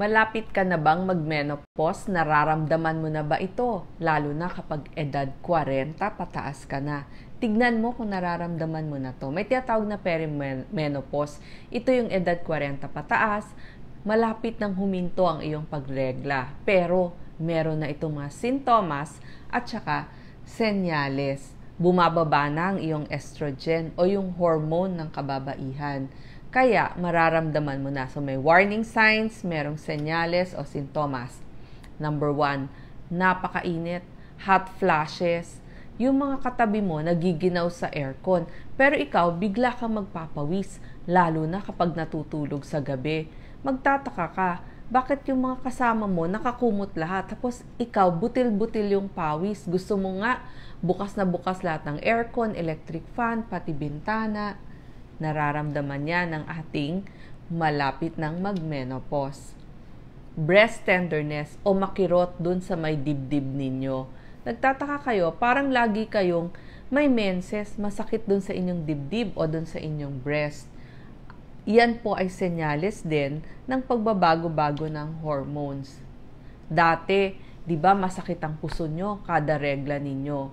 Malapit ka na bang magmenopause? Nararamdaman mo na ba ito? Lalo na kapag edad 40, pataas ka na. Tignan mo kung nararamdaman mo na to. May tinatawag na perimenopause. Ito yung edad 40 pataas. Malapit nang huminto ang iyong pagregla. Pero meron na itong mga sintomas at saka senyales. Bumababa na ang iyong estrogen o yung hormone ng kababaihan kaya mararamdaman mo na. So may warning signs, merong senyales o sintomas. Number one, napakainit, hot flashes, yung mga katabi mo nagiginaw sa aircon, pero ikaw bigla kang magpapawis, lalo na kapag natutulog sa gabi. Magtataka ka, bakit yung mga kasama mo nakakumot lahat, tapos ikaw butil-butil yung pawis, gusto mo nga bukas na bukas lahat ng aircon, electric fan, pati bintana, Nararamdaman niya ng ating malapit ng magmenopause. Breast tenderness o makirot dun sa may dibdib ninyo. Nagtataka kayo, parang lagi kayong may menses, masakit dun sa inyong dibdib o dun sa inyong breast. Yan po ay senyales din ng pagbabago-bago ng hormones. Dati, 'di ba, masakit ang puso nyo kada regla ninyo.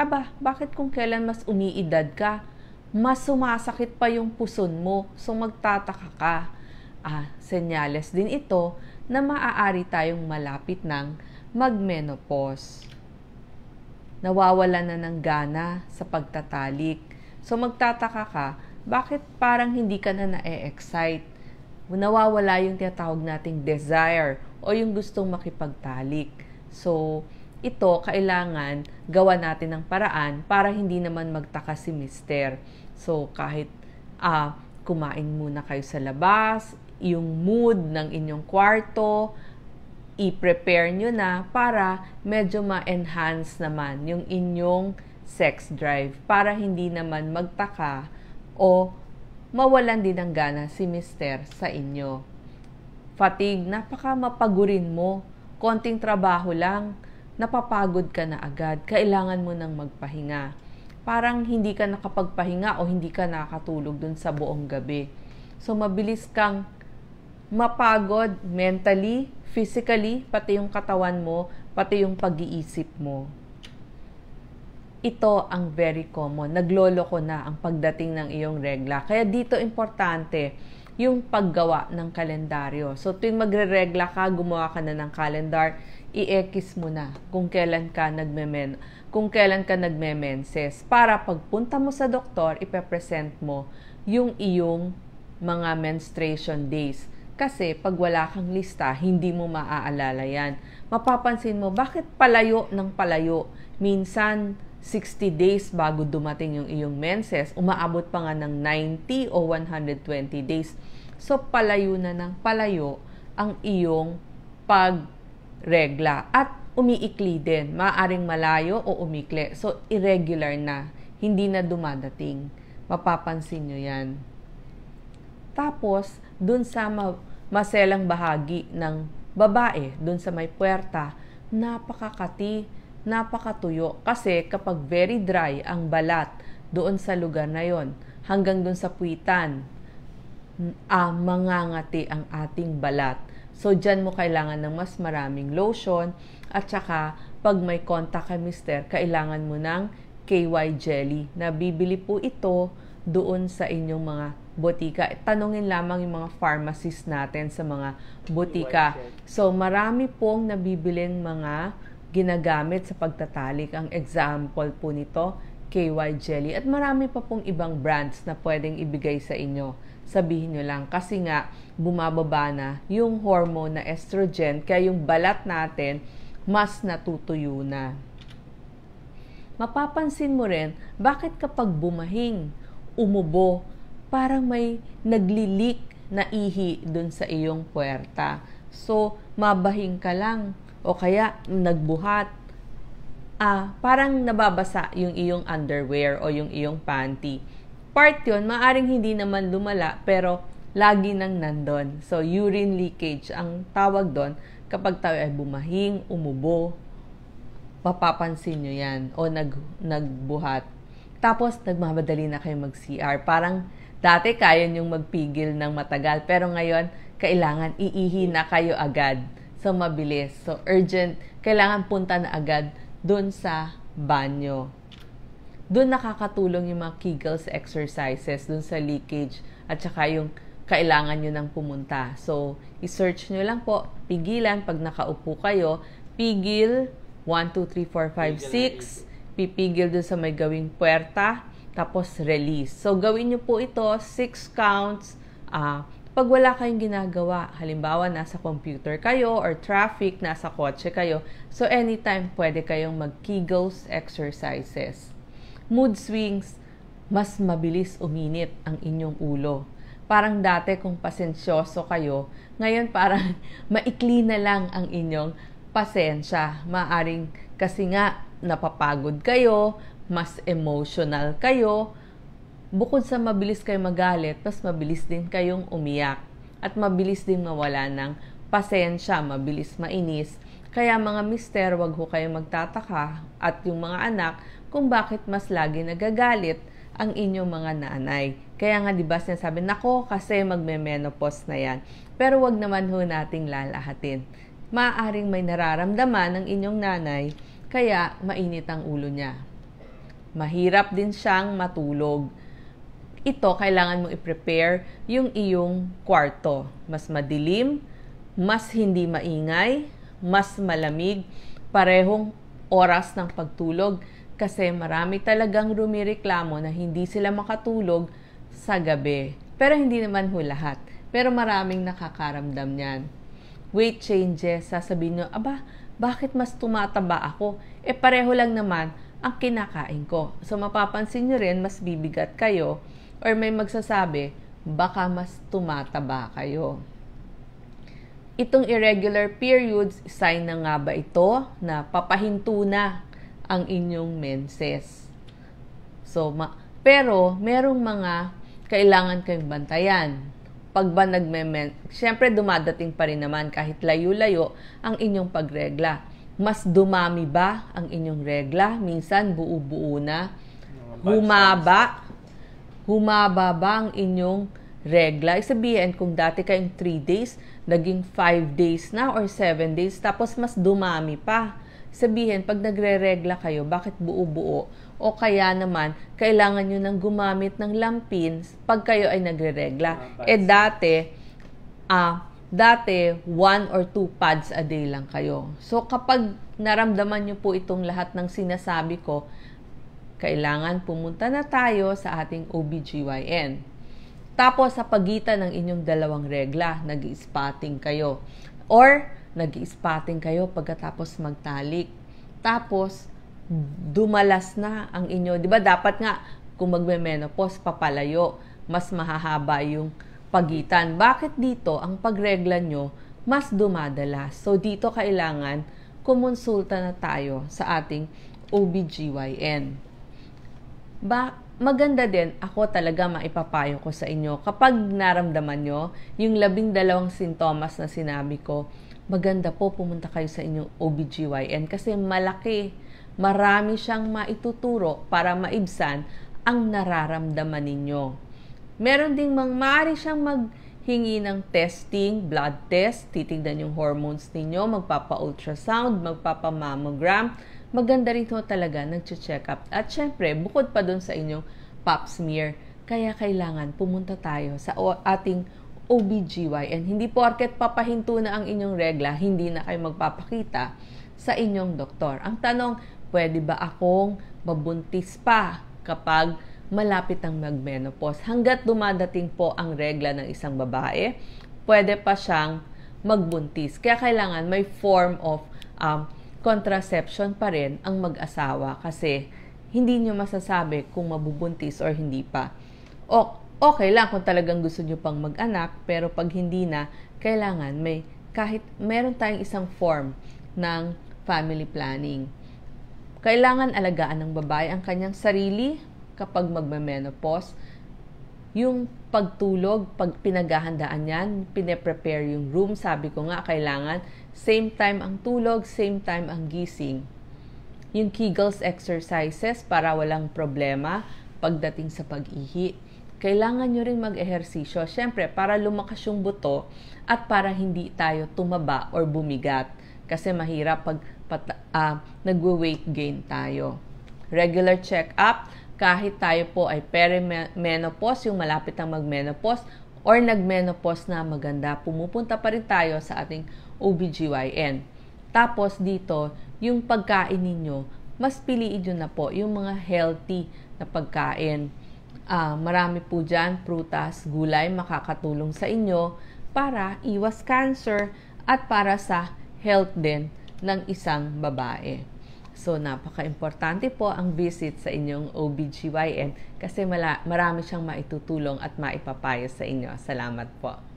Aba, bakit kung kailan mas umiidad ka, mas sumasakit pa yung puson mo. So magtataka ka. Ah, senyales din ito na maaari tayong malapit ng magmenopause. Nawawala na ng gana sa pagtatalik. So magtataka ka, bakit parang hindi ka na na-excite? Nawawala yung tinatawag nating desire o yung gustong makipagtalik. So, ito kailangan gawa natin ng paraan para hindi naman magtaka si mister. So kahit uh, kumain muna kayo sa labas, yung mood ng inyong kwarto, i-prepare nyo na para medyo ma-enhance naman yung inyong sex drive para hindi naman magtaka o mawalan din ng gana si mister sa inyo. Fatigue, napaka mapagurin mo. Konting trabaho lang, napapagod ka na agad. Kailangan mo nang magpahinga. Parang hindi ka nakapagpahinga o hindi ka nakatulog dun sa buong gabi. So, mabilis kang mapagod mentally, physically, pati yung katawan mo, pati yung pag-iisip mo. Ito ang very common. Naglolo ko na ang pagdating ng iyong regla. Kaya dito importante, yung paggawa ng kalendaryo. So, tuwing magre-regla ka, gumawa ka na ng calendar, i-X mo na kung kailan ka nagmemen kung kailan ka nagmemenses para pagpunta mo sa doktor, ipepresent mo yung iyong mga menstruation days. Kasi pag wala kang lista, hindi mo maaalala yan. Mapapansin mo, bakit palayo ng palayo? Minsan, 60 days bago dumating yung iyong menses, umaabot pa nga ng 90 o 120 days. So, palayo na ng palayo ang iyong pagregla. At umiikli din. Maaring malayo o umikli. So, irregular na. Hindi na dumadating. Mapapansin nyo yan. Tapos, dun sa ma- maselang bahagi ng babae, dun sa may puerta, napakakati napakatuyo kasi kapag very dry ang balat doon sa lugar na yon hanggang doon sa puwitan ah, mangangati ang ating balat. So, dyan mo kailangan ng mas maraming lotion at saka pag may contact kay mister, kailangan mo ng KY Jelly. Nabibili po ito doon sa inyong mga botika. Tanungin lamang yung mga pharmacist natin sa mga botika. So, marami pong nabibilin mga ginagamit sa pagtatalik. Ang example po nito, KY Jelly. At marami pa pong ibang brands na pwedeng ibigay sa inyo. Sabihin nyo lang, kasi nga bumababa na yung hormone na estrogen, kaya yung balat natin mas natutuyo na. Mapapansin mo rin, bakit kapag bumahing, umubo, parang may naglilik na ihi dun sa iyong puwerta. So, mabahing ka lang, o kaya nagbuhat. Ah, parang nababasa yung iyong underwear o yung iyong panty. Part yon maaring hindi naman lumala, pero lagi nang nandon. So, urine leakage ang tawag doon kapag tayo ay bumahing, umubo, mapapansin nyo yan o nag, nagbuhat. Tapos, nagmamadali na kayo mag-CR. Parang dati kaya yung magpigil ng matagal, pero ngayon, kailangan iihi na kayo agad. So, mabilis. So, urgent. Kailangan punta na agad dun sa banyo. Dun nakakatulong yung mga Kegels exercises, dun sa leakage, at saka yung kailangan nyo nang pumunta. So, isearch nyo lang po, pigilan, pag nakaupo kayo, pigil, 1, 2, 3, 4, 5, 6, pipigil dun sa may gawing puerta, tapos release. So, gawin nyo po ito, 6 counts, uh, pag wala kayong ginagawa. Halimbawa, nasa computer kayo or traffic, nasa kotse kayo. So, anytime pwede kayong mag-Kegels exercises. Mood swings, mas mabilis uminit ang inyong ulo. Parang dati kung pasensyoso kayo, ngayon parang maikli na lang ang inyong pasensya. Maaring kasi nga napapagod kayo, mas emotional kayo, bukod sa mabilis kayo magalit, mas mabilis din kayong umiyak at mabilis din mawala ng pasensya, mabilis mainis. Kaya mga mister, wag ho kayong magtataka at yung mga anak kung bakit mas lagi nagagalit ang inyong mga nanay. Kaya nga 'di ba sinasabi nako kasi magme-menopause na 'yan. Pero wag naman ho nating lalahatin. Maaring may nararamdaman ng inyong nanay kaya mainit ang ulo niya. Mahirap din siyang matulog ito kailangan mong i-prepare yung iyong kwarto. Mas madilim, mas hindi maingay, mas malamig, parehong oras ng pagtulog kasi marami talagang rumireklamo na hindi sila makatulog sa gabi. Pero hindi naman ho lahat. Pero maraming nakakaramdam niyan. Weight changes, sasabihin nyo, aba, bakit mas tumataba ako? E pareho lang naman ang kinakain ko. So mapapansin nyo rin, mas bibigat kayo or may magsasabi, baka mas tumataba kayo. Itong irregular periods, sign na nga ba ito na papahinto na ang inyong menses? So, ma- pero merong mga kailangan kayong bantayan. Pag ba nagme-men, syempre dumadating pa rin naman kahit layo-layo ang inyong pagregla. Mas dumami ba ang inyong regla? Minsan buo-buo na. Humaba humaba ba ang inyong regla? Isabihin, kung dati kayong 3 days, naging 5 days na or 7 days, tapos mas dumami pa. Sabihin, pag nagre-regla kayo, bakit buo-buo? O kaya naman, kailangan nyo nang gumamit ng lampin pag kayo ay nagre-regla. Uh, eh dati, ah, uh, dati, one or two pads a day lang kayo. So, kapag naramdaman nyo po itong lahat ng sinasabi ko, kailangan pumunta na tayo sa ating OBGYN. Tapos sa pagitan ng inyong dalawang regla, nag-spotting kayo or nag-spotting kayo pagkatapos magtalik. Tapos dumalas na ang inyo, 'di ba? Dapat nga kung magme-menopause papalayo, mas mahahaba yung pagitan. Bakit dito ang pagregla nyo mas dumadalas? So dito kailangan kumonsulta na tayo sa ating OBGYN ba maganda din, ako talaga maipapayo ko sa inyo, kapag naramdaman nyo, yung labing dalawang sintomas na sinabi ko, maganda po pumunta kayo sa inyong OBGYN kasi malaki, marami siyang maituturo para maibsan ang nararamdaman ninyo. Meron ding mang maaari siyang maghingi ng testing, blood test, titignan yung hormones ninyo, magpapa-ultrasound, magpapa-mammogram, maganda rin ho talaga nag-check up. At syempre, bukod pa dun sa inyong pap smear, kaya kailangan pumunta tayo sa ating OBGYN. and hindi porket papahinto na ang inyong regla, hindi na kayo magpapakita sa inyong doktor. Ang tanong, pwede ba akong mabuntis pa kapag malapit ang magmenopause? Hanggat dumadating po ang regla ng isang babae, pwede pa siyang magbuntis. Kaya kailangan may form of um, contraception pa rin ang mag-asawa kasi hindi nyo masasabi kung mabubuntis or hindi pa. O, okay lang kung talagang gusto nyo pang mag-anak, pero pag hindi na, kailangan may kahit meron tayong isang form ng family planning. Kailangan alagaan ng babae ang kanyang sarili kapag magme yung pagtulog, pag pinaghahandaan yan, pine-prepare yung room, sabi ko nga, kailangan same time ang tulog, same time ang gising. Yung Kegels exercises para walang problema pagdating sa pag-ihi. Kailangan nyo rin mag-ehersisyo, syempre, para lumakas yung buto at para hindi tayo tumaba or bumigat. Kasi mahirap pag pat, uh, ah, nagwe-weight gain tayo. Regular check-up, kahit tayo po ay perimenopause, yung malapit ang magmenopause, or nagmenopause na maganda, pumupunta pa rin tayo sa ating OBGYN. Tapos dito, yung pagkain ninyo, mas piliin nyo na po yung mga healthy na pagkain. Uh, marami po dyan, prutas, gulay, makakatulong sa inyo para iwas cancer at para sa health din ng isang babae. So, napaka-importante po ang visit sa inyong OBGYN kasi mala- marami siyang maitutulong at maipapayo sa inyo. Salamat po.